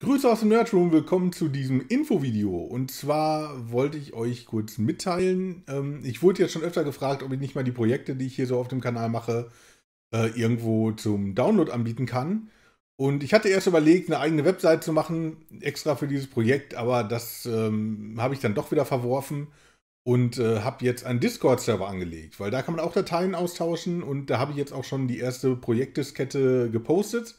Grüße aus dem Nerdroom, willkommen zu diesem Infovideo. Und zwar wollte ich euch kurz mitteilen, ähm, ich wurde jetzt schon öfter gefragt, ob ich nicht mal die Projekte, die ich hier so auf dem Kanal mache, äh, irgendwo zum Download anbieten kann. Und ich hatte erst überlegt, eine eigene Website zu machen, extra für dieses Projekt, aber das ähm, habe ich dann doch wieder verworfen und äh, habe jetzt einen Discord-Server angelegt, weil da kann man auch Dateien austauschen und da habe ich jetzt auch schon die erste Projektdiskette gepostet.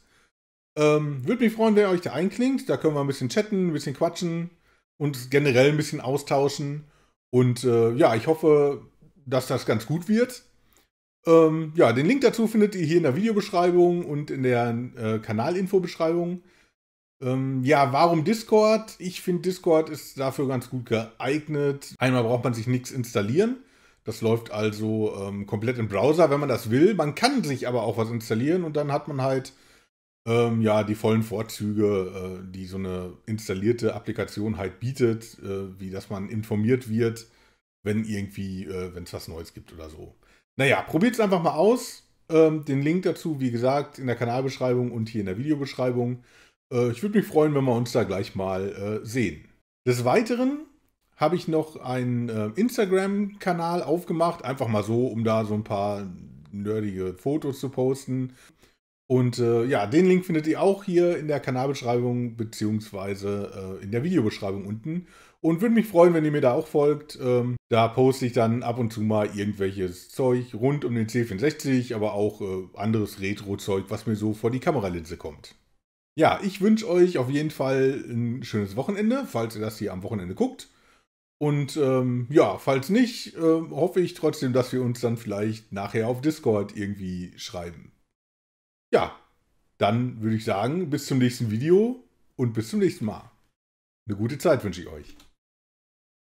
Ähm, Würde mich freuen, wenn ihr euch da einklingt. Da können wir ein bisschen chatten, ein bisschen quatschen und generell ein bisschen austauschen. Und äh, ja, ich hoffe, dass das ganz gut wird. Ähm, ja, den Link dazu findet ihr hier in der Videobeschreibung und in der äh, Kanalinfo-Beschreibung. Ähm, ja, warum Discord? Ich finde, Discord ist dafür ganz gut geeignet. Einmal braucht man sich nichts installieren. Das läuft also ähm, komplett im Browser, wenn man das will. Man kann sich aber auch was installieren und dann hat man halt ähm, ja, die vollen Vorzüge, äh, die so eine installierte Applikation halt bietet, äh, wie dass man informiert wird, wenn irgendwie, äh, wenn es was Neues gibt oder so. Naja, probiert es einfach mal aus. Ähm, den Link dazu, wie gesagt, in der Kanalbeschreibung und hier in der Videobeschreibung. Äh, ich würde mich freuen, wenn wir uns da gleich mal äh, sehen. Des Weiteren habe ich noch einen äh, Instagram-Kanal aufgemacht, einfach mal so, um da so ein paar nerdige Fotos zu posten. Und äh, ja, den Link findet ihr auch hier in der Kanalbeschreibung bzw. äh, in der Videobeschreibung unten. Und würde mich freuen, wenn ihr mir da auch folgt. Ähm, da poste ich dann ab und zu mal irgendwelches Zeug rund um den C64, aber auch äh, anderes Retro-Zeug, was mir so vor die Kameralinse kommt. Ja, ich wünsche euch auf jeden Fall ein schönes Wochenende, falls ihr das hier am Wochenende guckt. Und ähm, ja, falls nicht, äh, hoffe ich trotzdem, dass wir uns dann vielleicht nachher auf Discord irgendwie schreiben ja, dann würde ich sagen, bis zum nächsten Video und bis zum nächsten Mal. Eine gute Zeit wünsche ich euch.